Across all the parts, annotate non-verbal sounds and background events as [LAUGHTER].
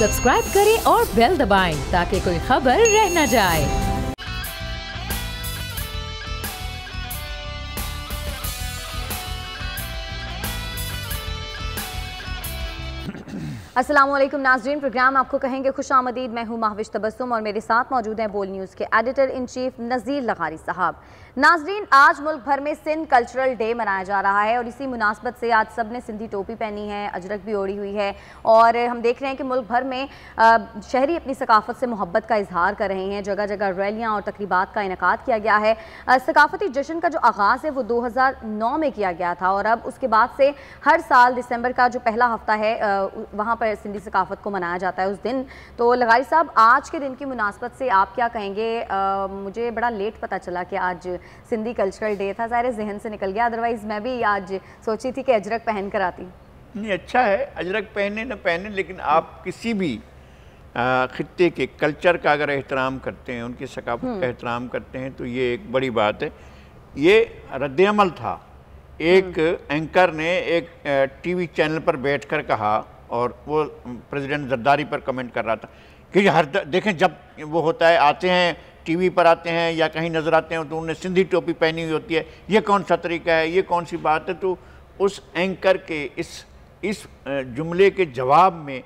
Subscribe करें और bell दबाएं ताकि कोई खबर रह न जाए [CLEARS THROAT] असलम नाजरीन प्रोग्राम आपको कहेंगे खुश आमदीद मैं हूँ माहविश तबसम और मेरे साथ मौजूद हैं बोल न्यूज़ के एडिटर इन चीफ नज़ीर लगारी साहब नाजरीन आज मुल्क भर में सिंध कल्चरल डे मनाया जा रहा है और इसी मुनासबत से आज सब ने सिंधी टोपी पहनी है अजरक भी ओढ़ी हुई है और हम देख रहे हैं कि मुल्क भर में शहरी अपनी सकाफत से मोहब्बत का इजहार कर रहे हैं जगह जगह रैलियाँ और तकरीबा का इनका किया गया है सकाफती जश्न का जो आगाज़ है वो दो में किया गया था और अब उसके बाद से हर साल दिसंबर का जो पहला हफ्ता है वहाँ पर सिंधी सकाफत को मनाया जाता है उस दिन तो लगारी साहब आज के दिन की मुनासबत से आप क्या कहेंगे मुझे बड़ा लेट पता चला कि आज सिंधी कल्चरल डे था सारे जहन से निकल गया अदरवाइज़ मैं भी आज सोची थी कि अजरक पहन कर आती नहीं अच्छा है अजरक पहने ना पहने लेकिन आप किसी भी ख़त्े के कल्चर का अगर एहतराम करते हैं उनकी सकाफत का हम्म। एहतराम करते हैं तो ये एक बड़ी बात है ये रद्दमल था एक एंकर हम्म। ने एक टीवी चैनल पर बैठकर कहा और वो प्रेसिडेंट जरदारी पर कमेंट कर रहा था कि हर देखें जब वो होता है आते हैं टीवी पर आते हैं या कहीं नज़र आते हैं तो उन्होंने सिंधी टोपी पहनी हुई होती है ये कौन सा तरीका है ये कौन सी बात है तो उस एंकर के इस इस जुमले के जवाब में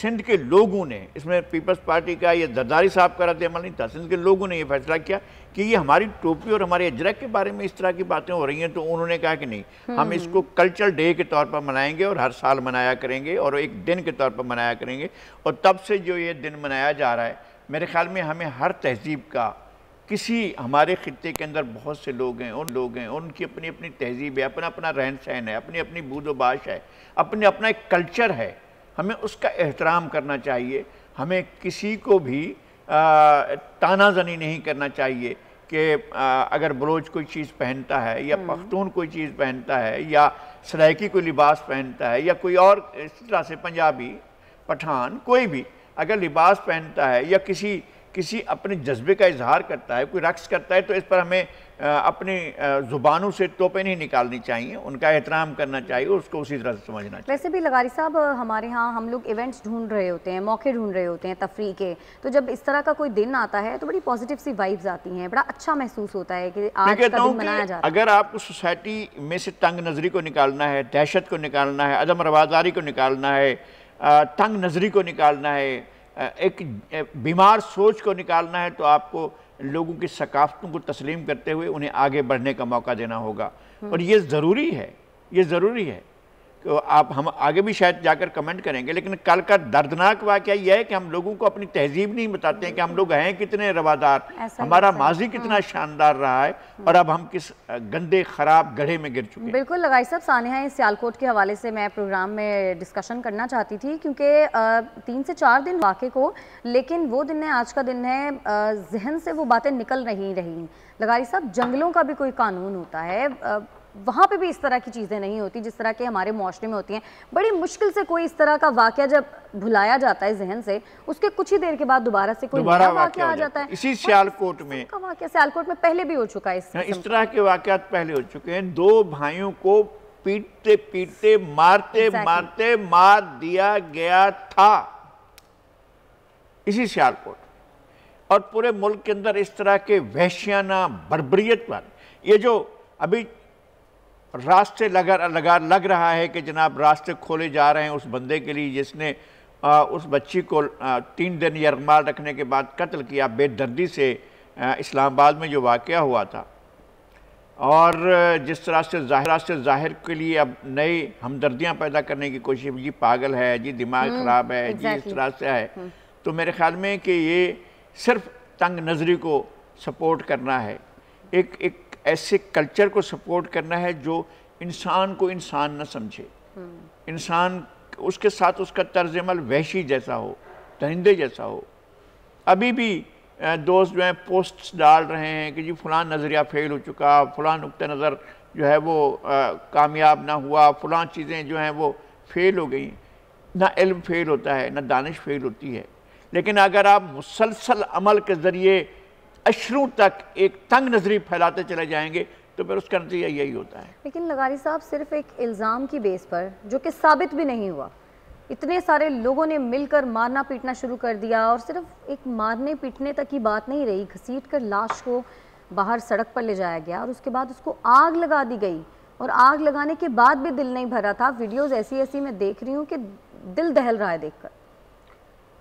सिंध के लोगों ने इसमें पीपल्स पार्टी का या जरदारी साहब का रद्द अमल नहीं था सिंध के लोगों ने यह फैसला किया कि ये हमारी टोपी और हमारे अजरक के बारे में इस तरह की बातें हो रही हैं तो उन्होंने कहा कि नहीं हम हम्म। इसको कल्चर डे के तौर पर मनाएंगे और हर साल मनाया करेंगे और एक दिन के तौर पर मनाया करेंगे और तब से जो ये दिन मनाया जा रहा है मेरे ख्याल में हमें हर तहजीब का किसी हमारे ख़त्े के अंदर बहुत से लोग हैं उन लोग हैं उनकी अपनी अपनी तहजीब है अपना अपना रहन सहन है अपनी अपनी बूदोबाश है अपने अपना एक कल्चर है हमें उसका एहतराम करना चाहिए हमें किसी को भी तानाजनी नहीं करना चाहिए कि अगर बलोच कोई चीज़ पहनता है या हम्म। पख्तून कोई चीज़ पहनता है या सरायकी कोई लिबास पहनता है या कोई और इस तरह से पंजाबी पठान कोई भी अगर लिबास पहनता है या किसी किसी अपने जज्बे का इजहार करता है कोई रक्स करता है तो इस पर हमें अपनी ज़ुबानों से तोपे नहीं निकालनी चाहिए उनका एहतराम करना चाहिए उसको उसी तरह से समझना चाहिए वैसे भी लगारी साहब हमारे यहाँ हम लोग इवेंट्स ढूंढ रहे होते हैं मौके ढूंढ रहे होते हैं तफरी के तो जब इस तरह का कोई दिन आता है तो बड़ी पॉजिटिव सी वाइब्स आती हैं बड़ा अच्छा महसूस होता है कि आज का दिन मनाया जा है अगर आपको सोसाइटी में से तंग नजरी को निकालना है दहशत को निकालना है अदम रवादारी को निकालना है तंग नज़री को निकालना है एक बीमार सोच को निकालना है तो आपको लोगों की सकाफ़तों को तस्लीम करते हुए उन्हें आगे बढ़ने का मौका देना होगा हम्म। और ये ज़रूरी है ये ज़रूरी है आप हम आगे भी शायद जाकर कमेंट करेंगे लेकिन कल का दर्दनाक वाक्य यह है कि हम लोगों को अपनी तहजीब नहीं बताते हैं कि हम लोग हैं कितने रवादार हमारा माजी कितना हाँ। शानदार रहा है और अब हम किस गंदे खराब गढ़े में गिर चुके हैं बिल्कुल लगाई साहब सानिया सियालकोट के हवाले से मैं प्रोग्राम में डिस्कशन करना चाहती थी क्योंकि तीन से चार दिन वाक़े को लेकिन वो दिन है आज का दिन है जहन से वो बातें निकल नहीं रही लगाई साहब जंगलों का भी कोई कानून होता है वहाँ पे भी इस तरह की चीज़ें नहीं होती जिस तरह के हमारे मुआरे में होती हैं बड़ी मुश्किल से कोई इस तरह का वाक्य जब भुलाया जाता है जहन से उसके कुछ ही देर के बाद दोबारा से कोई वाक्य वाक्य आ जाता है इसी सियालकोट में वाक्य सियालकोट में पहले भी हो चुका है इस, हाँ, इस तरह के वाक़ात पहले हो चुके हैं दो भाइयों को पीटते पीटते मारते मारते मार दिया गया था इसी सियालकोट और पूरे मुल्क के अंदर इस तरह के वहशियाना बर्बरीत पर ये जो अभी रास्ते लगा लगा लग रहा है कि जनाब रास्ते खोले जा रहे हैं उस बंदे के लिए जिसने आ, उस बच्ची को आ, तीन दिन यरमाल रखने के बाद कत्ल किया बेदर्दी से इस्लामाबाद में जो वाक़ हुआ था और जिस तरह से जाहिर से जाहिर के लिए अब नई हमदर्दियाँ पैदा करने की कोशिश जी पागल है जी दिमाग हम्म, ख़राब है exactly. जी इस तरह से है हम्म। तो मेरे ख्याल में कि ये सिर्फ तंग नज़री को सपोर्ट करना है एक एक ऐसे कल्चर को सपोर्ट करना है जो इंसान को इंसान ना समझे हम्म। इंसान उसके साथ उसका तर्ज अमल वहशी जैसा हो दरिंदे जैसा हो अभी भी दोस्त जो हैं पोस्ट्स डाल रहे हैं कि जी फलां नज़रिया फेल हो चुका फलां नुक़ नज़र जो है वो कामयाब ना हुआ फलां चीज़ें जो हैं वो फेल हो गई ना इल्म फेल होता है ना दानिश फेल होती है लेकिन अगर आप मुसलसल अमल के ज़रिए अशरों तक एक तंग नजरी फैलाते चले जाएंगे तो फिर उसका नतीजा यही होता है लेकिन लगारी साहब सिर्फ एक इल्ज़ाम की बेस पर जो कि साबित भी नहीं हुआ इतने सारे लोगों ने मिलकर मारना पीटना शुरू कर दिया और सिर्फ एक मारने पीटने तक की बात नहीं रही घसीट कर लाश को बाहर सड़क पर ले जाया गया और उसके बाद उसको आग लगा दी गई और आग लगाने के बाद भी दिल नहीं भरा था वीडियोस ऐसी ऐसी मैं देख रही हूँ कि दिल दहल रहा है देखकर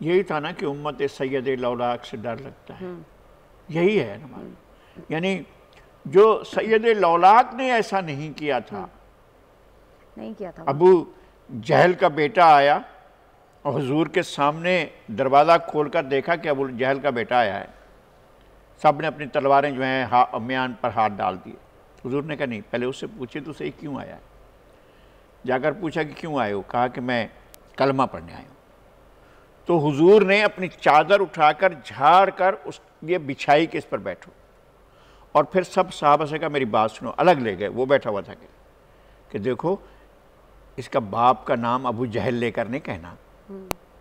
यही था ना कि उम्मत सैद लौलाक से डर लगता है हम्म। यही है नमाज यानी जो सैयद लौलाद ने ऐसा नहीं किया था नहीं किया था अबू जहल का बेटा आया और हजूर के सामने दरवाज़ा खोल कर देखा कि अबू जहल का बेटा आया है सब ने अपनी तलवारें जो हैं हा म्यान पर हाथ डाल दिए हजूर ने कहा नहीं पहले उससे पूछे तो सही क्यों आया है जाकर पूछा कि क्यों आए हो कहा कि मैं कलमा पढ़ने आया हूँ तो हुजूर ने अपनी चादर उठाकर झाड़ कर उस ये बिछाई के इस पर बैठो और फिर सब साहबा से कहा मेरी बात सुनो अलग ले गए वो बैठा हुआ था कि, कि देखो इसका बाप का नाम अबू जहल लेकर नहीं कहना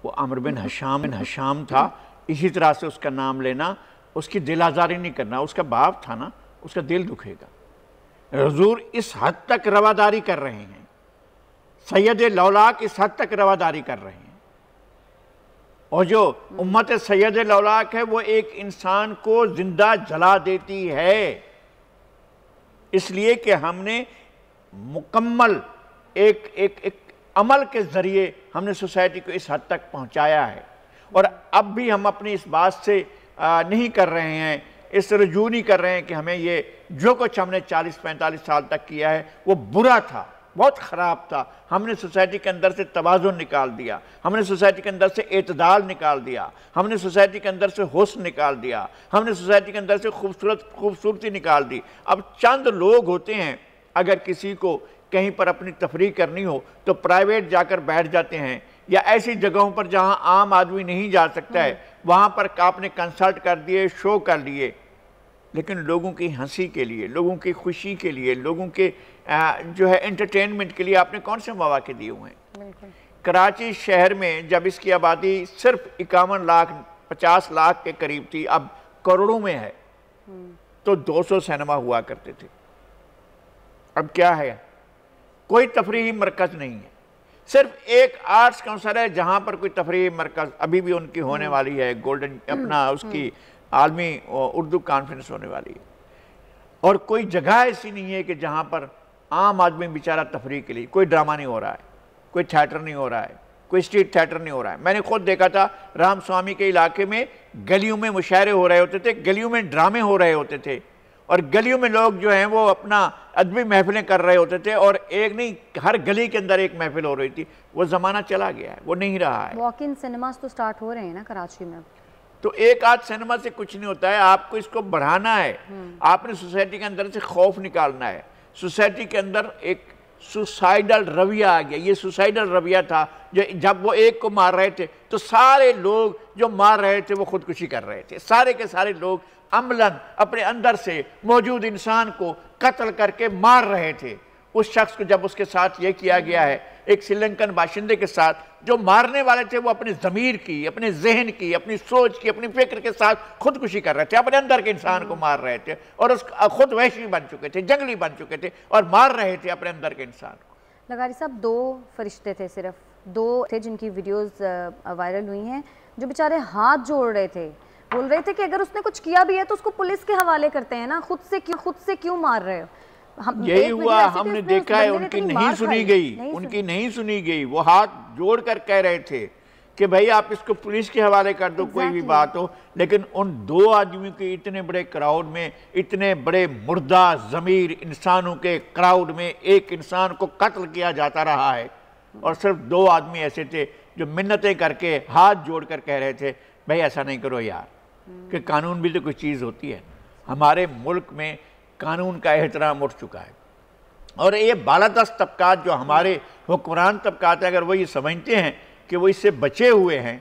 वो अमर बिन हशाम बिन हशाम था इसी तरह से उसका नाम लेना उसकी दिल आज़ारी नहीं करना उसका बाप था ना उसका दिल दुखेगा रजूर इस हद तक रवादारी कर रहे हैं सैयद लौलाक इस हद तक रवादारी कर रहे हैं और जो उम्मत सैद लौलाक है वो एक इंसान को ज़िंदा जला देती है इसलिए कि हमने मुकम्मल एक एक एक अमल के ज़रिए हमने सोसाइटी को इस हद तक पहुंचाया है और अब भी हम अपनी इस बात से आ, नहीं कर रहे हैं इस रजू नहीं कर रहे हैं कि हमें ये जो कुछ हमने 40-45 साल तक किया है वो बुरा था बहुत ख़राब था हमने सोसाइटी के अंदर से तोज़ुन निकाल दिया हमने सोसाइटी के अंदर से अतदाल निकाल दिया हमने सोसाइटी के अंदर से हौसन निकाल दिया हमने सोसाइटी के अंदर से खूबसूरत खूबसूरती निकाल दी अब चंद लोग होते हैं अगर किसी को कहीं पर अपनी तफरी करनी हो तो प्राइवेट जाकर बैठ जाते हैं या ऐसी जगहों पर जहाँ आम आदमी नहीं जा सकता है वहाँ पर आपने कंसल्ट कर दिए शो कर लिए लेकिन लोगों की हंसी के लिए लोगों की खुशी के लिए लोगों के जो है एंटरटेनमेंट के लिए आपने कौन से मौाक़े दिए हुए हैं कराची शहर में जब इसकी आबादी सिर्फ इक्यावन लाख पचास लाख के करीब थी अब करोड़ों में है हम्म। तो 200 सिनेमा हुआ करते थे अब क्या है कोई तफरी मरकज़ नहीं है सिर्फ एक आर्ट्स काउंसिल है जहां पर कोई तफरी मरकज़ अभी भी उनकी होने हम्म। वाली है गोल्डन हम्म। अपना उसकी आलमी उर्दू कॉन्फ्रेंस होने वाली है और कोई जगह ऐसी नहीं है कि जहां पर आम आदमी बेचारा तफरी के लिए कोई ड्रामा नहीं हो रहा है कोई थिएटर नहीं हो रहा है कोई स्ट्रीट थिएटर नहीं हो रहा है मैंने खुद देखा था राम स्वामी के इलाके में गलियों में मुशायरे हो रहे होते थे गलियों में ड्रामे हो रहे होते थे और गलियों में लोग जो हैं वो अपना अदबी महफिलें कर रहे होते थे और एक नहीं हर गली के अंदर एक महफिल हो रही थी वो ज़माना चला गया है वो नहीं रहा है वॉक इन सिनेमाज तो स्टार्ट हो रहे हैं ना कराची में तो एक आध सिनेमा से कुछ नहीं होता है आपको इसको बढ़ाना है हम्म। आपने सोसाइटी के अंदर से खौफ निकालना है सोसाइटी के अंदर एक सुसाइडल रवैया आ गया ये सुसाइडल रवैया था जो जब वो एक को मार रहे थे तो सारे लोग जो मार रहे थे वो खुदकुशी कर रहे थे सारे के सारे लोग अमलन अपने अंदर से मौजूद इंसान को कत्ल करके मार रहे थे उस शख्स को जब उसके साथ ये किया गया है एक श्रीलंकन बाशिंदे के साथ जो मारने वाले थे वो अपनी ज़मीर की अपने जहन की अपनी सोच की अपनी फिक्र के साथ खुदकुशी कर रहे थे अपने अंदर के इंसान को मार रहे थे और उस खुद वैशी बन चुके थे जंगली बन चुके थे और मार रहे थे अपने अंदर के इंसान को लगारी साहब दो फरिश्ते थे सिर्फ दो थे जिनकी वीडियोस वायरल हुई हैं जो बेचारे हाथ जोड़ रहे थे बोल रहे थे कि अगर उसने कुछ किया भी है तो उसको पुलिस के हवाले करते हैं ना खुद से क्यों खुद से क्यों मार रहे हो हम यही हुआ हमने देखा है उनकी नहीं सुनी गई उनकी नहीं सुनी गई वो हाथ जोड़ कर कह रहे थे कि भाई आप इसको पुलिस के हवाले कर दो कोई भी बात हो लेकिन उन दो आदमियों के इतने बड़े क्राउड में इतने बड़े मुर्दा ज़मीर इंसानों के क्राउड में एक इंसान को कत्ल किया जाता रहा है और सिर्फ दो आदमी ऐसे थे जो मिन्नतें करके हाथ जोड़कर कह रहे थे भाई ऐसा नहीं करो यार कि कानून भी तो कोई चीज़ होती है हमारे मुल्क में कानून का एहतराम उठ चुका है और ये बालादस तबकात जो हमारे हुक्मरान तबकात है अगर वो ये समझते हैं कि वो इससे बचे हुए हैं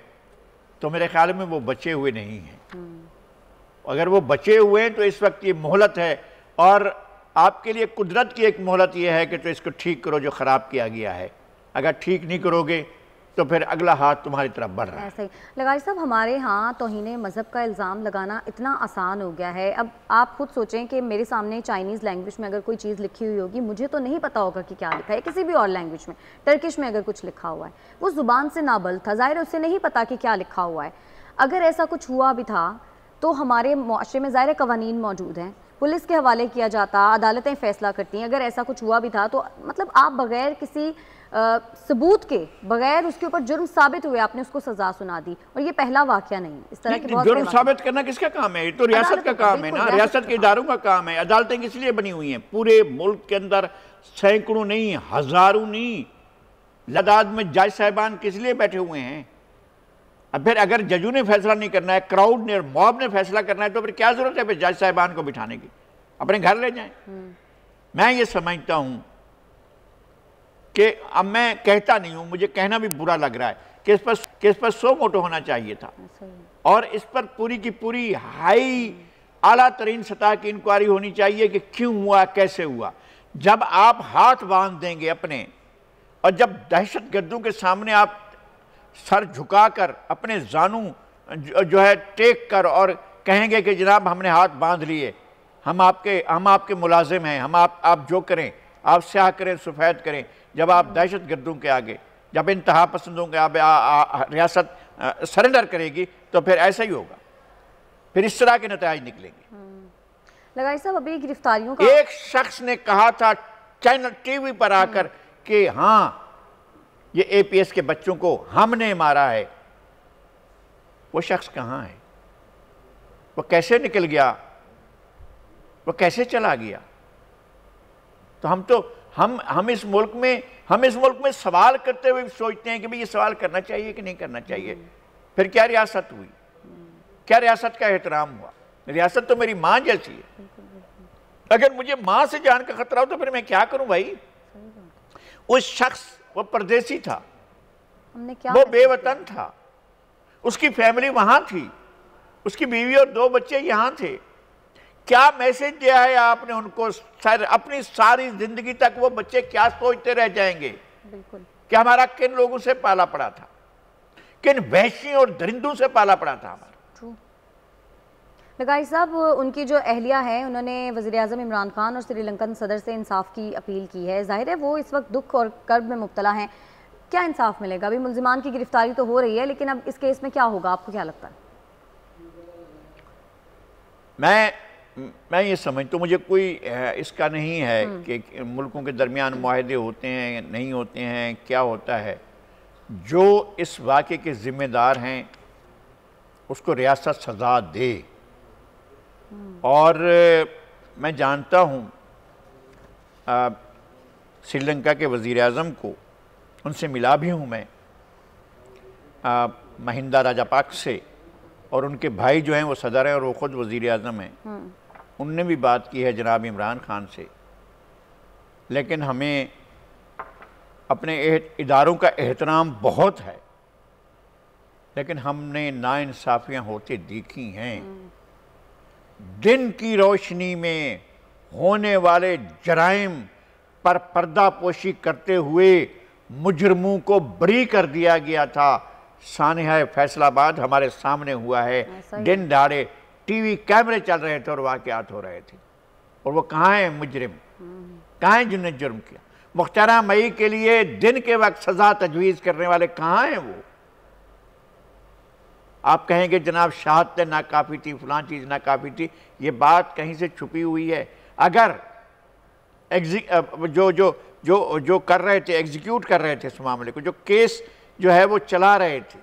तो मेरे ख्याल में वो बचे हुए नहीं हैं हम्म। अगर वो बचे हुए हैं तो इस वक्त ये मोहलत है और आपके लिए कुदरत की एक मोहलत ये है कि तो इसको ठीक करो जो ख़राब किया गया है अगर ठीक नहीं करोगे तो फिर अगला हाथ तुम्हारी तरफ बढ़ रहा है सही लगाई साहब हमारे यहाँ तोहन मज़हब का इल्ज़ाम लगाना इतना आसान हो गया है अब आप खुद सोचें कि मेरे सामने चाइनीज़ लैंग्वेज में अगर कोई चीज़ लिखी हुई होगी मुझे तो नहीं पता होगा कि क्या लिखा है किसी भी और लैंग्वेज में टर्किश में अगर कुछ लिखा हुआ है वो ज़ुबान से नाबल था ज़ाहिर उसे नहीं पता कि क्या लिखा हुआ है अगर ऐसा कुछ हुआ भी था तो हमारे माशरे में ज़ाहिर कवानीन मौजूद हैं पुलिस के हवाले किया जाता अदालतें फ़ैसला करती हैं अगर ऐसा कुछ हुआ भी था तो मतलब आप बग़ैर किसी सबूत के बगैर उसके ऊपर जुर्म साबित हुए आपने उसको सजा सुना दी और ये पहला वाक्य नहीं इस तरह की जुर्म साबित करना किसका काम है ये तो रियासत का काम है ना रियासत के इदारों का काम है अदालतें इसलिए बनी हुई हैं पूरे मुल्क के अंदर सैकड़ों नहीं हजारों नहीं लदाद में जज साहिबान किस लिए बैठे हुए हैं अब फिर अगर जजों ने फैसला नहीं करना है क्राउड ने मॉब ने फैसला करना है तो फिर क्या जरूरत है फिर जज साहिबान को बिठाने की अपने घर ले जाएं हम्म। मैं ये समझता हूँ कि अब मैं कहता नहीं हूँ मुझे कहना भी बुरा लग रहा है कि इस पर कि इस पर सो मोटो होना चाहिए था हाँ, और इस पर पूरी की पूरी हाई आला तरीन सतह की इंक्वायरी होनी चाहिए कि क्यों हुआ कैसे हुआ जब आप हाथ बांध देंगे अपने और जब दहशत गर्दों के सामने आप सर झुकाकर अपने जानू जो, जो है टेक कर और कहेंगे कि जनाब हमने हाथ बांध लिए हम आपके हम आपके मुलाजिम हैं हम आप आप जो करें आप स्याह करें सफ़ेद करें जब आप दहशत गर्दों के आगे जब इंतहा पसंदों के आगे रियासत सरेंडर करेगी तो फिर ऐसा ही होगा फिर इस तरह के नतज निकलेंगे हम्म। अभी गिरफ्तारियों का एक शख्स ने कहा था चैनल टीवी पर आकर हम्म। कि हाँ ये एपीएस के बच्चों को हमने मारा है वो शख्स कहाँ है वो कैसे निकल गया वो कैसे चला गया तो हम तो हम हम इस मुल्क में हम इस मुल्क में सवाल करते हुए सोचते हैं कि भाई ये सवाल करना चाहिए कि नहीं करना चाहिए फिर क्या रियासत हुई क्या रियासत का एहतराम हुआ रियासत तो मेरी माँ जैसी है अगर मुझे माँ से जान का खतरा हो तो फिर मैं क्या करूं भाई उस शख्स वो परदेसी था हमने क्या वो बेवतन था उसकी फैमिली वहाँ थी उसकी बीवी और दो बच्चे यहाँ थे क्या मैसेज दिया है आपने उनको सर अपनी सारी जिंदगी तक वो बच्चे क्या सोचते रह जाएंगे कि हमारा किन लोगों से पाला पड़ा था किन वैश्यों और दरिंदों से पाला पड़ा था हमारा लगाई साहब उनकी जो अहलिया है उन्होंने वजी अजम इमरान खान और श्रीलंकन सदर से इंसाफ की अपील की है जाहिर है वो इस वक्त दुख और कर्ब में मुबतला हैं क्या इंसाफ मिलेगा अभी मुलजमान की गिरफ्तारी तो हो रही है लेकिन अब इस केस में क्या होगा आपको क्या लगता है मैं मैं ये समझता हूँ मुझे कोई इसका नहीं है हम्म। कि मुल्कों के दरमियान माहदे होते हैं नहीं होते हैं क्या होता है जो इस वाक़े के ज़िम्मेदार हैं उसको रियासत सजा दे हम्म। और मैं जानता हूँ श्रीलंका के वज़ी अजम को उनसे मिला भी हूँ मैं महिंदा राजा पाक से और उनके भाई जो हैं वो सदर हैं और वो ख़ुद वज़ी अजम हैं हम्म। उनने भी बात की है जनाब इमरान खान से लेकिन हमें अपने इदारों का एहतराम बहुत है लेकिन हमने नाइंसाफ़ियाँ होते देखी हैं दिन की रोशनी में होने वाले जराइम पर पर्दापोशी करते हुए मुजरमों को बरी कर दिया गया था सानहा फैसलाबाद हमारे सामने हुआ है हाँ, दिन दाड़े टीवी कैमरे चल रहे थे और वाकयात हो रहे थे और वो कहाँ हैं मुजरिम कहाँ हैं जिन्होंने जुर्म किया मुख्तारा मई के लिए दिन के वक्त सजा तजवीज़ करने वाले कहाँ हैं वो आप कहेंगे जनाब शहादत नाकाफ़ी थी फलां चीज़ नाकाफ़ी थी ये बात कहीं से छुपी हुई है अगर जो जो जो जो कर रहे थे एग्जीक्यूट कर रहे थे इस मामले को जो केस जो है वो चला रहे थे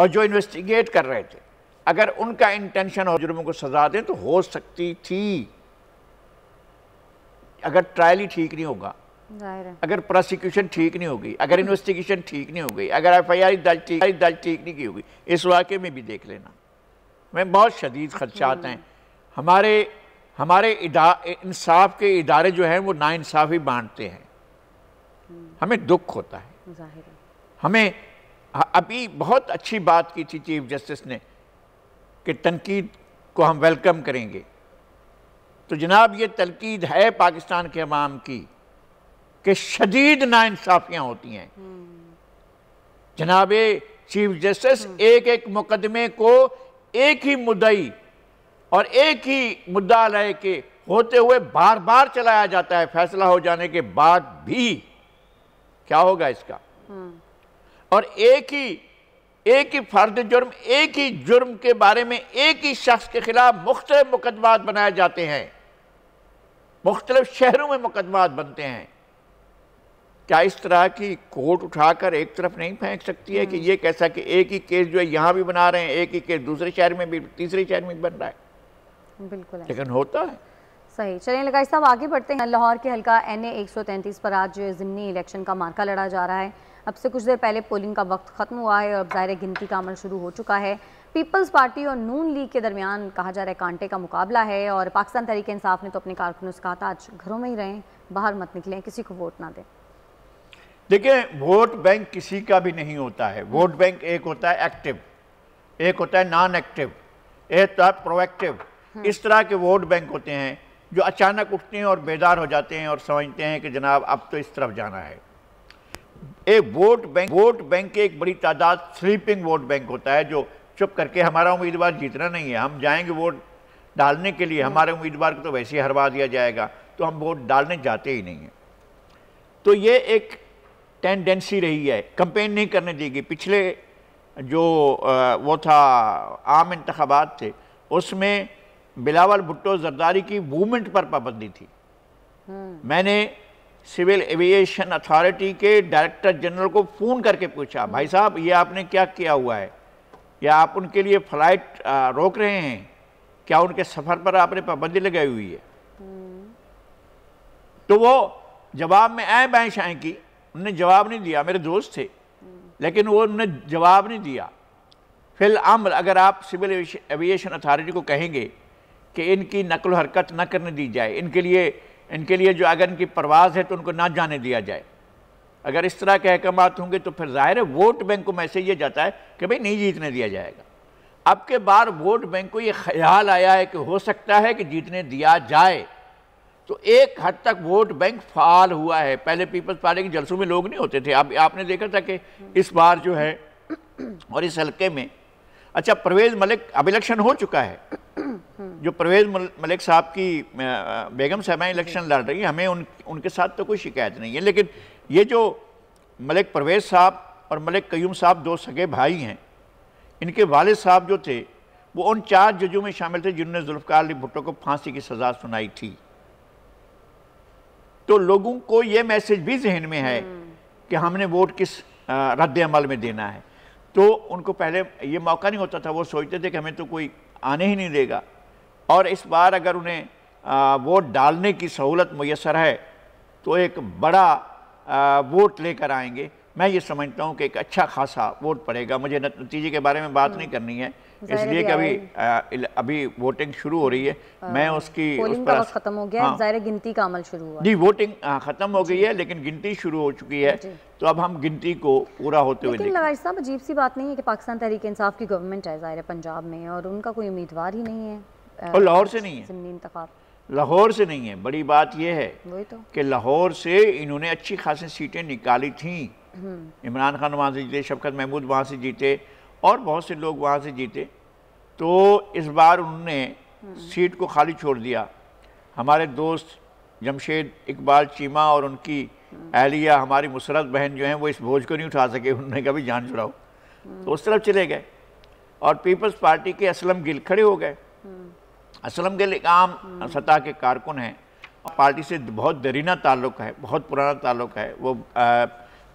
और जो इन्वेस्टिगेट कर रहे थे अगर उनका इंटेंशन और जुर्मों को सजा दें तो हो सकती थी अगर ट्रायल ही ठीक नहीं होगा अगर प्रोसिक्यूशन ठीक नहीं होगी अगर इन्वेस्टिगेशन ठीक नहीं हो गई अगर एफ आई आर दर्ज ठीक दर्ज ठीक नहीं की होगी इस वाक्य में भी देख लेना मैं बहुत शदीद खदशात हैं हमारे हमारे इंसाफ के इदारे जो हैं वो नाानसाफ़ी बांटते हैं हमें दुख होता है हमें अभी बहुत अच्छी बात की थी चीफ जस्टिस ने कि तनकीद को हम वेलकम करेंगे तो जनाब ये तनकीद है पाकिस्तान के अवाम की कि शदीद नाानसाफ़ियाँ होती हैं हम्म। जनाब चीफ जस्टिस हम्म। एक एक मुकदमे को एक ही मुद्दई और एक ही मुद्दा लय के होते हुए बार बार चलाया जाता है फैसला हो जाने के बाद भी क्या होगा इसका हम्म। और एक ही एक ही फ़र्द जुर्म एक ही जुर्म के बारे में एक ही शख्स के ख़िलाफ़ मुख्तलिफ मुकदमात बनाए जाते हैं मुख्तलिफ शहरों में मुकदमात बनते हैं क्या इस तरह की कोर्ट उठाकर एक तरफ नहीं फेंक सकती है कि हम्म। यह कैसा कि एक ही केस जो है यहां भी बना रहे हैं एक ही केस दूसरे शहर में भी तीसरे शहर में भी बन रहा है बिल्कुल लेकिन होता है सही चलिए लगाई साहब आगे बढ़ते हैं लाहौर के हल्का एन ए एक पर आज ज़मनी इलेक्शन का मार्का लड़ा जा रहा है अब से कुछ देर पहले पोलिंग का वक्त ख़त्म हुआ है और अब ज़ाहिर गिनती का अमल शुरू हो चुका है पीपल्स पार्टी और नून लीग के दरमियान कहा जा रहा है कांटे का मुकाबला है और पाकिस्तान तहरीक इंसाफ ने तो अपने कारकुनों से कहा था आज घरों में ही रहें बाहर मत निकलें किसी को वोट ना दें देखिए वोट बैंक किसी का भी नहीं होता है वोट बैंक एक होता है एक्टिव एक होता है नॉन एक्टिव एक होता है प्रोएक्टिव हम्म। इस तरह के वोट बैंक होते हैं जो अचानक उठते हैं और बेदार हो जाते हैं और समझते हैं कि जनाब अब तो इस तरफ जाना है एक वोट बैंक वोट बैंक की एक बड़ी तादाद स्लीपिंग वोट बैंक होता है जो चुप करके हमारा उम्मीदवार जीतना नहीं है हम जाएंगे वोट डालने के लिए हमारे उम्मीदवार को तो वैसे ही हरवा दिया जाएगा तो हम वोट डालने जाते ही नहीं हैं तो ये एक टेंडेंसी रही है कंपेन नहीं करने देगी पिछले जो वो था आम इंतबात थे उसमें बिलावल भुट्टो जरदारी की मूवमेंट पर पाबंदी थी हम्म। मैंने सिविल एविएशन अथॉरिटी के डायरेक्टर जनरल को फ़ोन करके पूछा हम्म। भाई साहब ये आपने क्या किया हुआ है या आप उनके लिए फ्लाइट रोक रहे हैं क्या उनके सफ़र पर आपने पाबंदी लगाई हुई है हम्म। तो वो जवाब में आए बैंश आए की उन्होंने जवाब नहीं दिया मेरे दोस्त थे लेकिन वो उन्होंने जवाब नहीं दिया फिलआमल अगर आप सिविल एविएशन अथॉरिटी को कहेंगे कि इनकी नकल हरकत ना करने दी जाए इनके लिए इनके लिए जो अगर इनकी परवाज़ है तो उनको ना जाने दिया जाए अगर इस तरह के अहकाम होंगे तो फिर ज़ाहिर है वोट बैंक को मैसेज ये जाता है कि भाई नहीं जीतने दिया जाएगा अब के बार वोट बैंक को ये ख्याल आया है कि हो सकता है कि जीतने दिया जाए तो एक हद तक वोट बैंक फाल हुआ है पहले पीपल्स पार्टी के जलसों में लोग नहीं होते थे अब आपने देखा था कि इस बार जो है और इस हल्के में अच्छा परवेज़ मलिक अब इलेक्शन हो चुका है जो परवेज मलिक साहब की बेगम साहबा इलेक्शन लड़ रही है हमें उन उनके साथ तो कोई शिकायत नहीं है लेकिन ये जो मलिक परवेज साहब और मलिक कयूम साहब दो सगे भाई हैं इनके वालद साहब जो थे वो उन चार जजों में शामिल थे जिन्होंने जुल्फकार अली भुट्टो को फांसी की सज़ा सुनाई थी तो लोगों को ये मैसेज भी जहन में है कि हमने वोट किस रद्द अमल में देना है तो उनको पहले ये मौका नहीं होता था वो सोचते थे कि हमें तो कोई आने ही नहीं देगा और इस बार अगर उन्हें वोट डालने की सहूलत मैसर है तो एक बड़ा वोट लेकर आएंगे मैं ये समझता हूँ कि एक अच्छा खासा वोट पड़ेगा मुझे नतीजे के बारे में बात हम्म। नहीं करनी है इसलिए कि अभी अभी वोटिंग शुरू हो रही है आ, हाँ। मैं उसकी उस पर खत्म हो गया हाँ, गिनती का अमल शुरू हुआ जी वोटिंग हाँ, खत्म हो गई है लेकिन गिनती शुरू हो चुकी है तो अब हम गिनती को पूरा होते हुए साहब अजीब सी बात नहीं है कि पाकिस्तान तहरीक इंसाफ की गवर्नमेंट है ज़ाहिर पंजाब में और उनका कोई उम्मीदवार ही नहीं है और लाहौर से नहीं है लाहौर से नहीं है बड़ी बात यह है तो। कि लाहौर से इन्होंने अच्छी खासी सीटें निकाली थी हम्म। इमरान खान वहाँ से जीते शबकत महमूद वहाँ से जीते और बहुत से लोग वहाँ से जीते तो इस बार उन्होंने हम्म। सीट को खाली छोड़ दिया हमारे दोस्त जमशेद इकबाल चीमा और उनकी एहलिया हम्म। हमारी मुसरत बहन जो हैं वो इस भोज को नहीं उठा सके उन्होंने कभी जान छुड़ाओ तो उस तरफ चले गए और पीपल्स पार्टी के असलम गिल खड़े हो गए हम्म। असलम गिल एक आम सतह के कारकुन हैं और पार्टी से बहुत दरीना ताल्लुक है बहुत पुराना ताल्लुक है वो आ,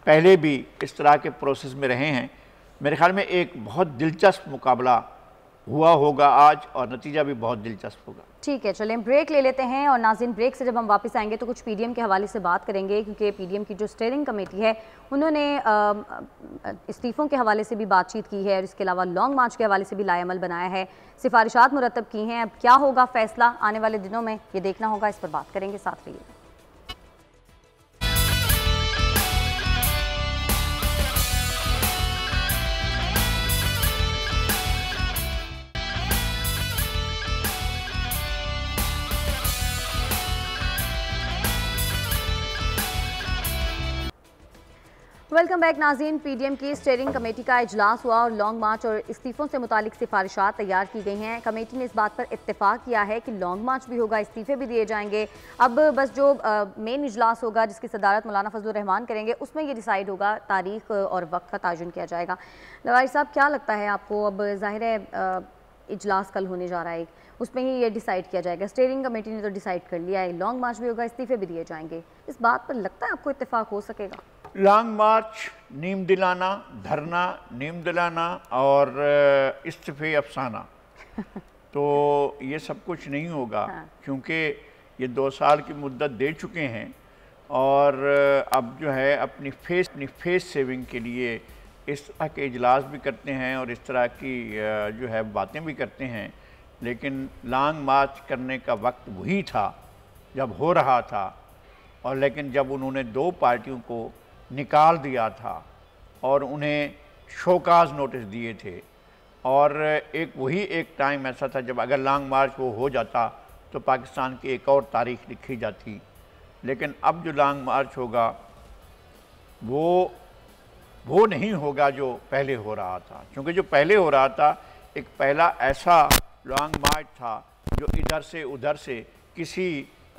पहले भी इस तरह के प्रोसेस में रहे हैं मेरे ख्याल में एक बहुत दिलचस्प मुकाबला हुआ होगा आज और नतीजा भी बहुत दिलचस्प होगा ठीक है चलें ब्रेक ले लेते हैं और नाजिन ब्रेक से जब हम वापस आएंगे तो कुछ पीडीएम के हवाले से बात करेंगे क्योंकि पीडीएम की जो स्टेयरिंग कमेटी है उन्होंने इस्तीफ़ों के हवाले से भी बातचीत की है और इसके अलावा लॉन्ग मार्च के हवाले से भी लाएमल बनाया है सिफारिशात मुरतब की हैं अब क्या होगा फैसला आने वाले दिनों में ये देखना होगा इस पर बात करेंगे साथ रहिएगा वेलकम बैक नाजीन पीडीएम की स्टेयरिंग कमेटी का इजलास हुआ और लॉन्ग मार्च और इस्तीफ़ों से मुतल सिफारिशात तैयार की गई हैं कमेटी ने इस बात पर इतफाक़ किया है कि लॉन्ग मार्च भी होगा इस्तीफ़े भी दिए जाएंगे अब बस जो मेन इजलास होगा जिसकी सदारत मौलाना फजल रहमान करेंगे उसमें ये डिसाइड होगा तारीख और वक्त का तयन किया जाएगा लवारी साहब क्या लगता है आपको अब ज़ाहिर है इजलास कल होने जा रहा है उसमें ही ये डिसाइड किया जाएगा स्टेयरिंग कमेटी ने तो डिसाइड कर लिया है लॉन्ग मार्च भी होगा इस्तीफ़े भी दिए जाएंगे इस बात पर लगता है आपको इतफाक़ हो सकेगा लॉन्ग मार्च नीम दिलाना धरना नीम दिलाना और इस्तीफ़े अफसाना [LAUGHS] तो ये सब कुछ नहीं होगा हाँ। क्योंकि ये दो साल की मुद्दत दे चुके हैं और अब जो है अपनी फेस अपनी फेस सेविंग के लिए इस तरह के इजलास भी करते हैं और इस तरह की जो है बातें भी करते हैं लेकिन लॉन्ग मार्च करने का वक्त वही था जब हो रहा था और लेकिन जब उन्होंने दो पार्टियों को निकाल दिया था और उन्हें शोकाज नोटिस दिए थे और एक वही एक टाइम ऐसा था जब अगर लॉन्ग मार्च वो हो जाता तो पाकिस्तान की एक और तारीख लिखी जाती लेकिन अब जो लॉन्ग मार्च होगा वो वो नहीं होगा जो पहले हो रहा था क्योंकि जो पहले हो रहा था एक पहला ऐसा लॉन्ग मार्च था जो इधर से उधर से किसी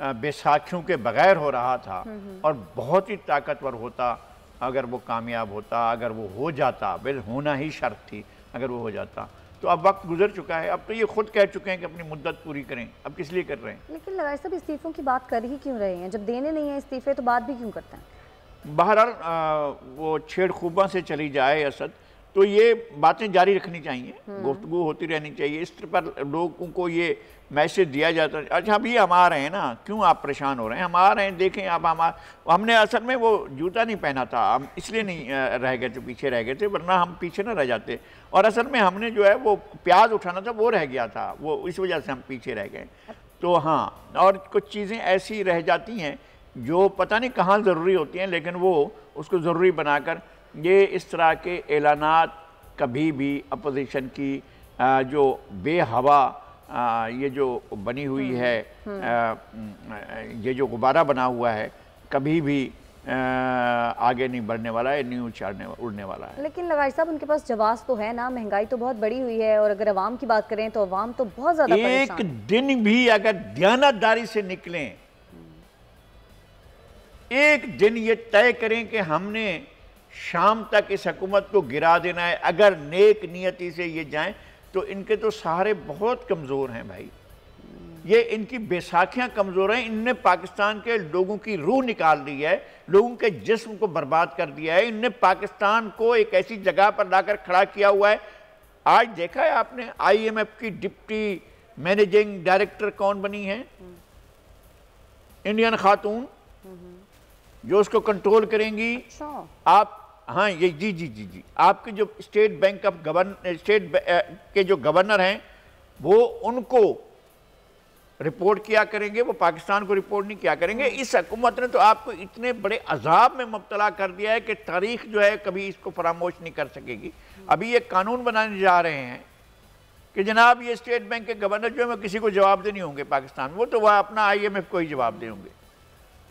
बैसाखियों के बगैर हो रहा था हम्म, हम्म। और बहुत ही ताकतवर होता अगर वो कामयाब होता अगर वो हो जाता बिल होना ही शर्त थी अगर वो हो जाता तो अब वक्त गुजर चुका है अब तो ये खुद कह चुके हैं कि अपनी मुद्दत पूरी करें अब किस लिए कर रहे हैं लेकिन लगाई सब इस्तीफ़ों की बात कर ही क्यों रहे हैं जब देने नहीं है इस्तीफ़े तो बात भी क्यों करते हैं बहरहाल वो खूबा से चली जाए असद तो ये बातें जारी रखनी चाहिए हम्म। गुफ्तु होती रहनी चाहिए इस पर लोगों को ये मैसेज दिया जाता है अच्छा अभी हम आ रहे हैं ना क्यों आप परेशान हो रहे हैं हम आ रहे हैं देखें आप हमारा हमने असल में वो जूता नहीं पहना था हम इसलिए नहीं रह गए थे पीछे रह गए थे वरना हम पीछे ना रह जाते और असल में हमने जो है वो प्याज उठाना था वो रह गया था वो इस वजह से हम पीछे रह गए तो हाँ और कुछ चीज़ें ऐसी रह जाती हैं जो पता नहीं कहाँ ज़रूरी होती हैं लेकिन वो उसको ज़रूरी बनाकर ये इस तरह के ऐलान कभी भी अपोजिशन की जो बेहवा ये जो बनी हुई हम्म, है हम्म। ये जो गुब्बारा बना हुआ है कभी भी आगे नहीं बढ़ने वाला है नहीं उछाड़ने उड़ने वाला है लेकिन लगाई साहब उनके पास जवाब तो है ना महंगाई तो बहुत बड़ी हुई है और अगर अवाम की बात करें तो अवाम तो बहुत ज्यादा एक दिन भी अगर दयानतदारी से निकलें एक दिन ये तय करें कि हमने शाम तक इस हकूमत को गिरा देना है अगर नेक नियति से ये जाएं तो इनके तो सहारे बहुत कमज़ोर हैं भाई ये इनकी बैसाखियाँ कमज़ोर हैं इनने पाकिस्तान के लोगों की रूह निकाल दी है लोगों के जिस्म को बर्बाद कर दिया है इनने पाकिस्तान को एक ऐसी जगह पर लाकर खड़ा किया हुआ है आज देखा है आपने आईएमएफ की डिप्टी मैनेजिंग डायरेक्टर कौन बनी है इंडियन खातून हम्म। जो उसको कंट्रोल करेंगी अच्छा। आप हाँ ये जी जी जी जी आपके जो state bank of governor state के जो गवर्नर हैं वो उनको रिपोर्ट किया करेंगे वो पाकिस्तान को रिपोर्ट नहीं किया करेंगे हम्म। इस हकूमत ने तो आपको इतने बड़े अजाब में मुबतला कर दिया है कि तारीख जो है कभी इसको फरामोश नहीं कर सकेगी हम्म। अभी ये कानून बनाने जा रहे हैं कि जनाब ये स्टेट बैंक के गवर्नर जो है वो किसी को जवाब देने होंगे पाकिस्तान वो तो वह अपना आई एम एफ को ही जवाब देंगे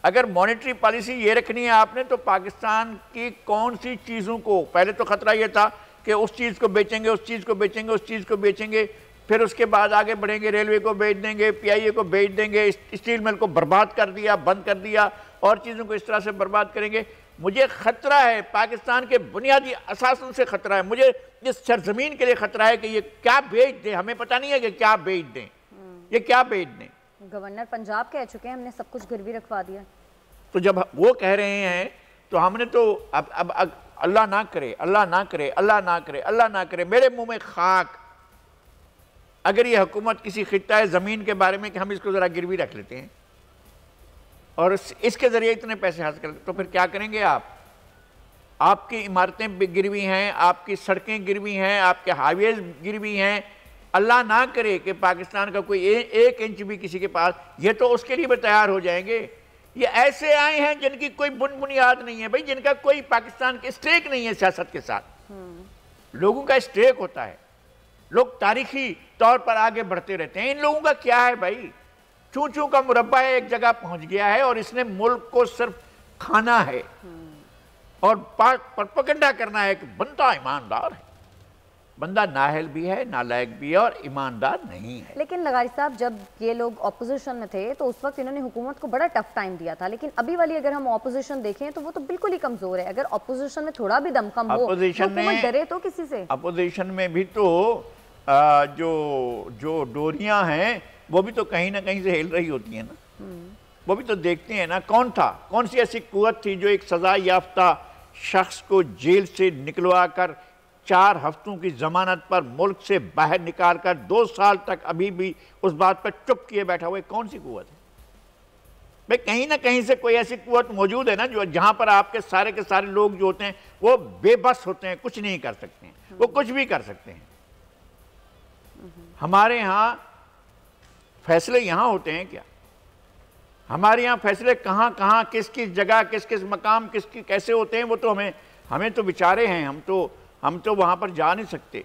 अगर मॉनेटरी पॉलिसी ये रखनी है आपने तो पाकिस्तान की कौन सी चीज़ों को पहले तो ख़तरा ये था कि उस चीज़ को बेचेंगे उस चीज़ को बेचेंगे उस चीज़ को बेचेंगे फिर उसके बाद आगे बढ़ेंगे रेलवे को बेच देंगे पीआईए को बेच देंगे स्टील मिल को बर्बाद कर दिया बंद कर दिया और चीज़ों को इस तरह से बर्बाद करेंगे मुझे ख़तरा है पाकिस्तान के बुनियादी असासन से ख़तरा है मुझे इस सरजमीन के लिए ख़तरा है कि ये क्या बेच दें हमें पता नहीं है कि क्या बेच दें ये क्या बेच दें गवर्नर पंजाब कह चुके हैं हमने सब कुछ गिरवी रखवा दिया तो जब वो कह रहे हैं तो हमने तो अब अब, अब अल्लाह ना करे अल्लाह ना करे अल्लाह ना करे अल्लाह ना करे मेरे मुंह में खाक अगर ये हुकूमत किसी है ज़मीन के बारे में कि हम इसको ज़रा गिरवी रख लेते हैं और इसके ज़रिए इतने पैसे हासिल कर तो फिर क्या करेंगे आप आपकी इमारतें गिरवी हैं आपकी सड़कें गिरवी हैं आपके हाईवेज गिरवी हैं अल्लाह ना करे कि पाकिस्तान का कोई ए, एक इंच भी किसी के पास ये तो उसके लिए भी तैयार हो जाएंगे ये ऐसे आए हैं जिनकी कोई बुन बुनियाद नहीं है भाई जिनका कोई पाकिस्तान के स्टेक नहीं है सियासत के साथ हम्म। लोगों का स्टेक होता है लोग तारीखी तौर पर आगे बढ़ते रहते हैं इन लोगों का क्या है भाई चू चू का मुरब्बा है एक जगह पहुंच गया है और इसने मुल्क को सिर्फ खाना है हम्म। और परपकंडा करना है एक बनता ईमानदार है बंदा नाहल भी है नालायक भी है और ईमानदार नहीं है लेकिन लगारी साहब जब ये लोग ऑपोजिशन में थे तो उस वक्त इन्होंने हुकूमत को बड़ा टफ टाइम दिया था लेकिन अभी वाली अगर हम ऑपोजिशन देखें तो वो तो बिल्कुल ही कमजोर है अगर ऑपोजिशन में थोड़ा भी दमकम हो में डरे तो किसी से अपोजिशन में भी तो आ, जो जो डोरिया हैं वो भी तो कहीं ना कहीं से हेल रही होती है ना वो भी तो देखते हैं ना कौन था कौन सी ऐसी कुत थी जो एक सजा याफ्ता शख्स को जेल से निकलवा कर चार हफ्तों की जमानत पर मुल्क से बाहर निकाल कर दो साल तक अभी भी उस बात पर चुप किए बैठा हुआ कौन सी कुत है भाई कहीं ना कहीं से कोई ऐसी कुत मौजूद है ना जो जहां पर आपके सारे के सारे लोग जो होते हैं वो बेबस होते हैं कुछ नहीं कर सकते हैं वो हम्म। कुछ भी कर सकते हैं हमारे यहां फैसले यहां होते हैं क्या हमारे यहां फैसले कहां कहां किस किस जगह किस किस मकाम किस किस कैसे होते हैं वो तो हमें हमें तो बिचारे हैं हम तो हम तो वहाँ पर जा नहीं सकते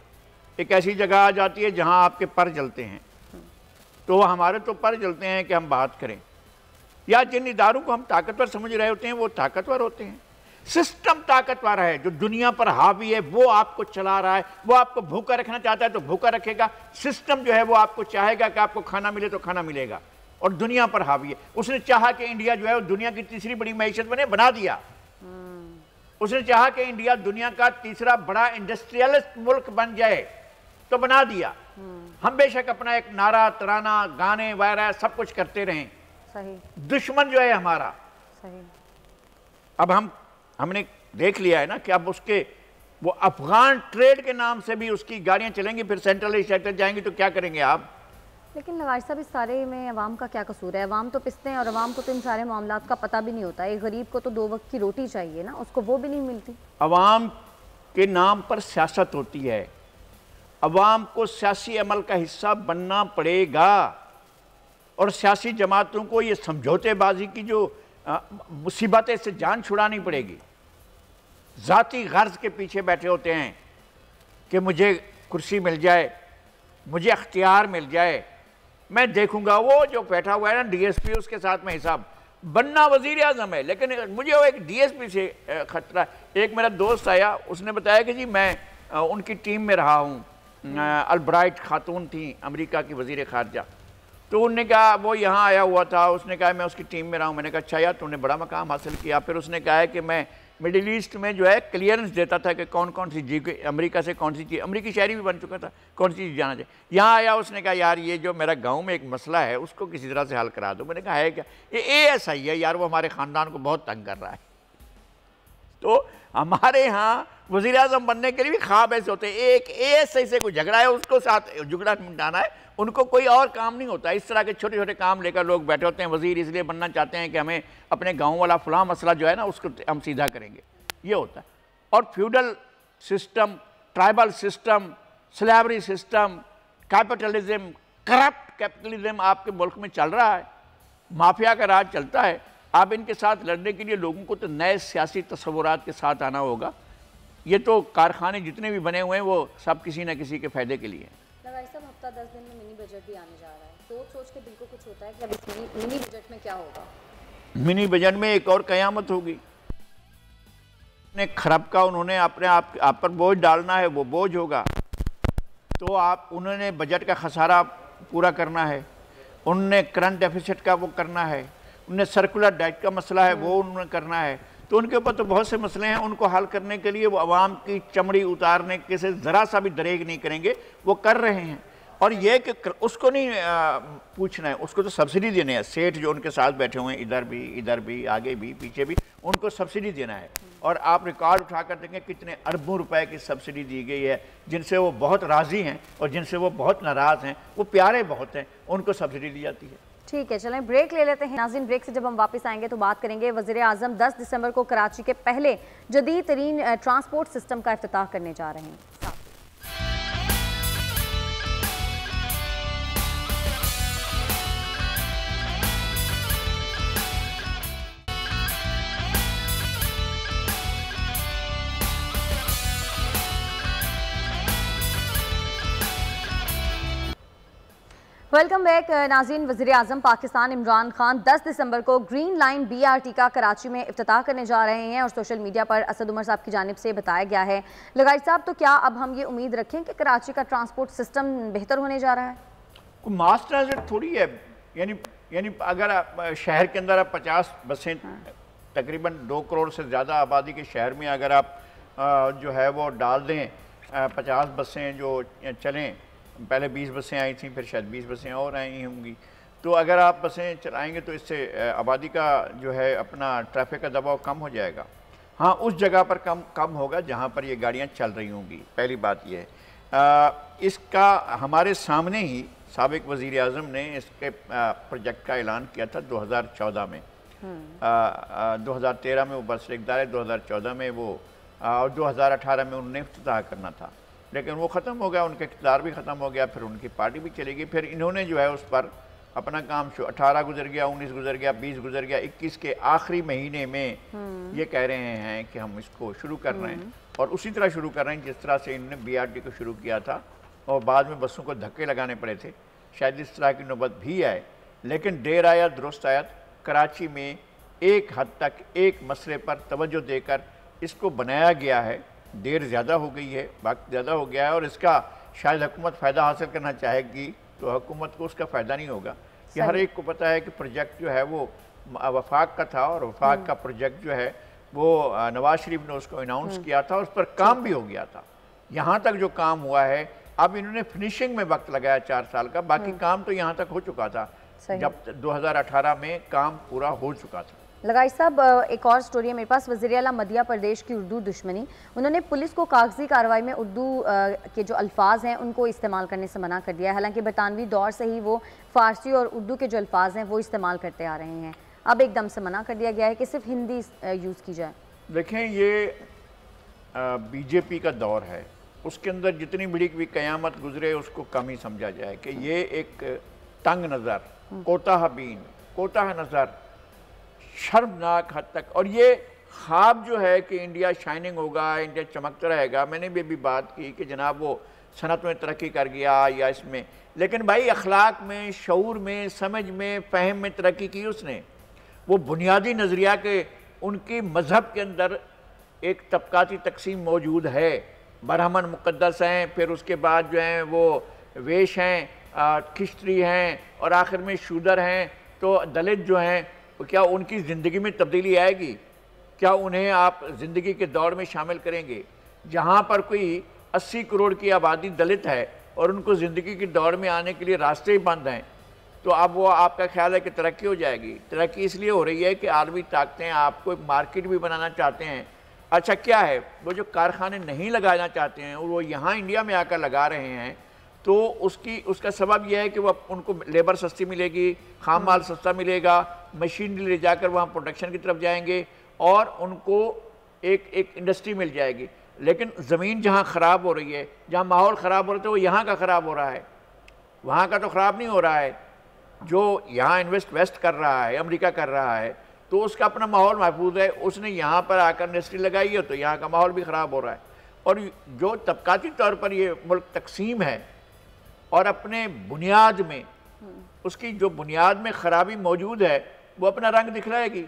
एक ऐसी जगह आ जाती है जहाँ आपके पर जलते हैं तो हमारे तो पर जलते हैं कि हम बात करें या जिन इदारों को हम ताकतवर समझ रहे होते हैं वो ताकतवर होते हैं सिस्टम ताकतवर है जो दुनिया पर हावी है वो आपको चला रहा है वो आपको भूखा रखना चाहता है तो भूखा रखेगा सिस्टम जो है वो आपको चाहेगा कि आपको खाना मिले तो खाना मिलेगा और दुनिया पर हावी है उसने चाहा कि इंडिया जो है वो दुनिया की तीसरी बड़ी मैशत बने बना दिया उसने चाहा कि इंडिया दुनिया का तीसरा बड़ा इंडस्ट्रियलिस्ट मुल्क बन जाए तो बना दिया हम्म। हम बेशक अपना एक नारा तराना गाने वगैरह सब कुछ करते रहे सही दुश्मन जो है हमारा सही अब हम हमने देख लिया है ना कि अब उसके वो अफगान ट्रेड के नाम से भी उसकी गाड़ियां चलेंगी फिर सेंट्रल एशिया जाएंगी तो क्या करेंगे आप लेकिन नवाज साहब इस सारे में आवाम का क्या कसूर है अवाम तो पिसते हैं और अवाम को तो इन सारे मामला का पता भी नहीं होता एक गरीब को तो दो वक्त की रोटी चाहिए ना उसको वो भी नहीं मिलती अवाम के नाम पर सियासत होती है अवाम को सियासी अमल का हिस्सा बनना पड़ेगा और सियासी जमातों को ये समझौतेबाजी की जो मुसीबतें से जान छुड़ानी पड़ेगी ज़ाती गर्ज के पीछे बैठे होते हैं कि मुझे कुर्सी मिल जाए मुझे अख्तियार मिल जाए मैं देखूंगा वो जो बैठा हुआ है ना डीएसपी उसके साथ में हिसाब बनना वजीर अजम है लेकिन मुझे वो एक डीएसपी से खतरा एक मेरा दोस्त आया उसने बताया कि जी मैं उनकी टीम में रहा हूँ अलब्राइट खातून थी अमेरिका की वजीर खारजा तो उनने कहा वो यहाँ आया हुआ था उसने कहा मैं उसकी टीम में रहा हूँ मैंने कहा अच्छा यार तूने बड़ा मकाम हासिल किया फिर उसने कहा कि मैं मिडिल ईस्ट में जो है क्लियरेंस देता था कि कौन कौन सी जी अमेरिका से कौन सी चीज़ अमरीकी शहरी भी बन चुका था कौन सी चीज़ जाना चाहिए यहाँ आया उसने कहा यार ये जो मेरा गाँव में एक मसला है उसको किसी तरह से हल करा दो मैंने कहा है क्या ये ए है यार वो हमारे ख़ानदान को बहुत तंग कर रहा है तो हमारे यहाँ वजीर अजम बनने के लिए भी ख्वाब ऐसे होते हैं एक एस ऐसे कोई झगड़ा है उसको साथ झगड़ा मिटाना है उनको कोई और काम नहीं होता इस तरह के छोटे छोटे काम लेकर लोग बैठे होते हैं वजीर इसलिए बनना चाहते हैं कि हमें अपने गाँव वाला फलां मसला जो है ना उसको हम सीधा करेंगे ये होता है और feudal system tribal system slavery system capitalism corrupt capitalism आपके मुल्क में चल रहा है माफिया का राज चलता है आप इनके साथ लड़ने के लिए लोगों को तो नए सियासी तस्वूर के साथ आना होगा ये तो कारखाने जितने भी बने हुए हैं वो सब किसी न किसी के फ़ायदे के लिए मिनी तो बजट में एक और क़्यामत होगी ने खरब का उन्होंने अपने आप आप पर बोझ डालना है वो बोझ होगा तो आप उन्होंने बजट का खसारा पूरा करना है उनने करंट डेफिसिट का वो करना है उन्हें सर्कुलर डाइट का मसला है वो हम्म। उन्होंने करना है तो उनके ऊपर तो बहुत से मसले हैं उनको हल करने के लिए वो आवाम की चमड़ी उतारने के से ज़रा सा भी दरेग नहीं करेंगे वो कर रहे हैं और ये कि उसको नहीं पूछना है उसको तो सब्सिडी देनी है सेठ जो उनके साथ बैठे हुए हैं इधर भी इधर भी आगे भी पीछे भी उनको सब्सिडी देना है और आप रिकॉर्ड उठा कर देंगे कितने अरबों रुपए की सब्सिडी दी गई है जिनसे वो बहुत राज़ी हैं और जिनसे वो बहुत नाराज़ हैं वो प्यारे बहुत हैं उनको सब्सिडी दी जाती है ठीक है चलें ब्रेक ले लेते हैं नाजिन ब्रेक से जब हम वापस आएंगे तो बात करेंगे वजीर अजम दस दिसंबर को कराची के पहले जदीद तरीन ट्रांसपोर्ट सिस्टम का अफ्ताह करने जा रहे हैं वेलकम बैक नाजीन वजी अजम पाकिस्तान इमरान खान 10 दिसंबर को green line B R T का कराची में अफ्त करने जा रहे हैं और सोशल मीडिया पर असद उमर साहब की जानब से बताया गया है लगाई साहब तो क्या अब हम ये उम्मीद रखें कि कराची का ट्रांसपोर्ट सिस्टम बेहतर होने जा रहा है मास ट्रांजिट थोड़ी है यानी यानी अगर शहर के अंदर आप पचास बसें हाँ। तकरीबन दो करोड़ से ज़्यादा आबादी के शहर में अगर आप जो है वो डाल दें पचास बसें जो चलें पहले बीस बसें आई थी फिर शायद बीस बसें और आई होंगी तो अगर आप बसें चलाएंगे तो इससे आबादी का जो है अपना ट्रैफिक का दबाव कम हो जाएगा हाँ उस जगह पर कम कम होगा जहाँ पर ये गाड़ियाँ चल रही होंगी पहली बात यह है इसका हमारे सामने ही सबक वज़ी अजम ने इसके प्रोजेक्ट का ऐलान किया था 2014 में दो हज़ार तेरह में वो बस इकदार है दो हज़ार चौदह में वो और दो हज़ार अठारह में उन्होंने अफ्ताह करना था लेकिन वो ख़त्म हो गया उनका इकतदार भी ख़त्म हो गया फिर उनकी पार्टी भी चली गई फिर इन्होंने जो है उस पर अपना काम शो अठारह गुजर गया उन्नीस गुजर गया बीस गुजर गया इक्कीस के आखिरी महीने में हम्म। ये कह रहे हैं कि हम इसको शुरू कर रहे हैं हम्म। और उसी तरह शुरू कर रहे हैं जिस तरह से इन्होंने टी को शुरू किया था और बाद में बसों को धक्के लगाने पड़े थे शायद इस तरह की नौबत भी आए लेकिन देर आया दुरुस्त आया कराची में एक हद तक एक मसले पर तवज्जो देकर इसको बनाया गया है देर ज़्यादा हो गई है वक्त ज़्यादा हो गया है और इसका शायद हुकूमत फ़ायदा हासिल करना चाहेगी तो हुकूमत को उसका फ़ायदा नहीं होगा कि हर एक को पता है कि प्रोजेक्ट जो है वो वफाक का था और वफाक हम्म। का प्रोजेक्ट जो है वो नवाज शरीफ ने उसको अनाउंस हम्म। किया था उस पर काम भी हो गया था यहाँ तक जो काम हुआ है अब इन्होंने फिनिशिंग में वक्त लगाया चार साल का बाकी हम्म। काम तो यहाँ तक हो चुका था जब 2018 में काम पूरा हो चुका था लगाई साहब एक और स्टोरी है मेरे पास वजी अला मध्य प्रदेश की उर्दू दुश्मनी उन्होंने पुलिस को कागजी कार्रवाई में उर्दू के जो अल्फाज हैं उनको इस्तेमाल करने से मना कर दिया है हालांकि बरतानवी दौर से ही वो फ़ारसी और उर्दू के जो अल्फाज हैं वो इस्तेमाल करते आ रहे हैं अब एकदम से मना कर दिया गया है कि सिर्फ हिंदी यूज़ की जाए देखें ये बीजेपी का दौर है उसके अंदर जितनी बड़ी भी क़यामत गुजरे उसको कम ही समझा जाए कि ये एक तंग नज़र कोताहबीन कोताह नज़र शर्मनाक हद तक और ये ख्वाब जो है कि इंडिया शाइनिंग होगा इंडिया चमकता रहेगा मैंने भी अभी बात की कि जनाब वो सनत में तरक्की कर गया या इसमें लेकिन भाई अखलाक में शूर में समझ में फहम में तरक्की की उसने वो बुनियादी नज़रिया के उनकी मज़हब के अंदर एक तबकाती तकसीम मौजूद है बरहमन मुकदस हैं फिर उसके बाद जो हैं वो वेश हैं खिश्तरी हैं और आखिर में शूदर हैं तो दलित जो हैं तो क्या उनकी ज़िंदगी में तब्दीली आएगी क्या उन्हें आप ज़िंदगी के दौर में शामिल करेंगे जहाँ पर कोई अस्सी करोड़ की आबादी दलित है और उनको ज़िंदगी के दौर में आने के लिए रास्ते ही बंद हैं तो अब वो आपका ख्याल है कि तरक्की हो जाएगी तरक्की इसलिए हो रही है कि आर्मी हैं आपको एक मार्केट भी बनाना चाहते हैं अच्छा क्या है वो जो कारखाने नहीं लगाना चाहते हैं वो यहाँ इंडिया में आकर लगा रहे हैं तो उसकी उसका सबब यह है कि वह उनको लेबर सस्ती मिलेगी खाम माल सस्ता मिलेगा मशीनरी ले जाकर वहाँ प्रोडक्शन की तरफ जाएंगे और उनको एक एक इंडस्ट्री मिल जाएगी लेकिन ज़मीन जहाँ ख़राब हो रही है जहाँ माहौल ख़राब हो रहा है तो वो यहाँ का ख़राब हो रहा है वहाँ का तो ख़राब नहीं हो रहा है जो यहाँ इन्वेस्ट वेस्ट कर रहा है अमेरिका कर रहा है तो उसका अपना माहौल महफूज है उसने यहाँ पर आकर इंडस्ट्री लगाई है तो यहाँ का माहौल भी ख़राब हो रहा है और जो तबकती तौर पर ये मुल्क तकसीम है और अपने बुनियाद में उसकी जो बुनियाद में खराबी मौजूद है वो अपना रंग दिखलाएगी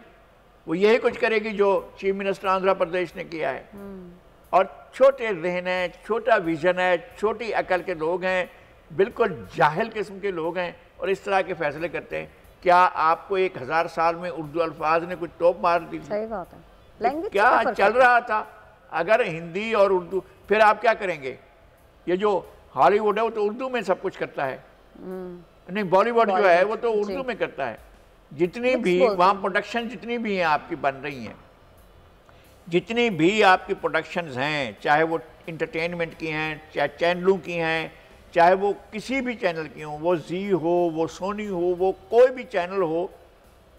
वो यही कुछ करेगी जो चीफ मिनिस्टर आंध्र प्रदेश ने किया है और छोटे रहन है छोटा विजन है छोटी अकल के लोग हैं बिल्कुल जाहिल किस्म के लोग हैं और इस तरह के फैसले करते हैं क्या आपको एक हज़ार साल में उर्दू अल्फाज ने कुछ टोप मार दी सही बात है क्या चल रहा था अगर हिंदी और उर्दू फिर आप क्या करेंगे ये जो हॉलीवुड है वो तो उर्दू में सब कुछ करता है हम्म। नहीं बॉलीवुड जो है वो तो उर्दू में करता है जितनी भी वहाँ प्रोडक्शन जितनी भी हैं आपकी बन रही हैं जितनी भी आपकी प्रोडक्शंस हैं चाहे वो इंटरटेनमेंट की हैं चाहे चैनलों की हैं चाहे वो किसी भी चैनल की हो वो जी हो वो सोनी हो वो कोई भी चैनल हो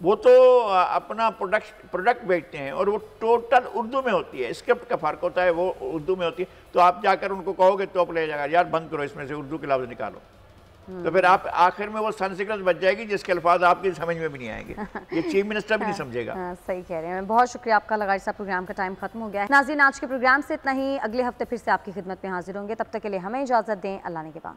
वो तो अपना प्रोडक्ट प्रोडक्ट बेचते हैं और वो टोटल उर्दू में होती है स्क्रिप्ट का फ़र्क होता है वो उर्दू में होती है तो आप जाकर उनको कहोगे तो ले जाएगा यार बंद करो इसमें से उर्दू के लफ्ज़ निकालो हम्म। तो फिर आप आखिर में वो संस्कृत बच जाएगी जिसके अल्फाज आपकी समझ में भी नहीं आएंगे ये चीफ मिनिस्टर भी नहीं [LAUGHS] हाँ, समझेगा हाँ, सही कह रहे हैं बहुत शुक्रिया आपका लगा साहब प्रोग्राम का टाइम खत्म हो गया नाजीन आज के प्रोग्राम से इतना ही अगले हफ्ते फिर से आपकी खिदमत में हाजिर होंगे तब तक के लिए हमें इजाज़त दें अल्लाह ने के बाद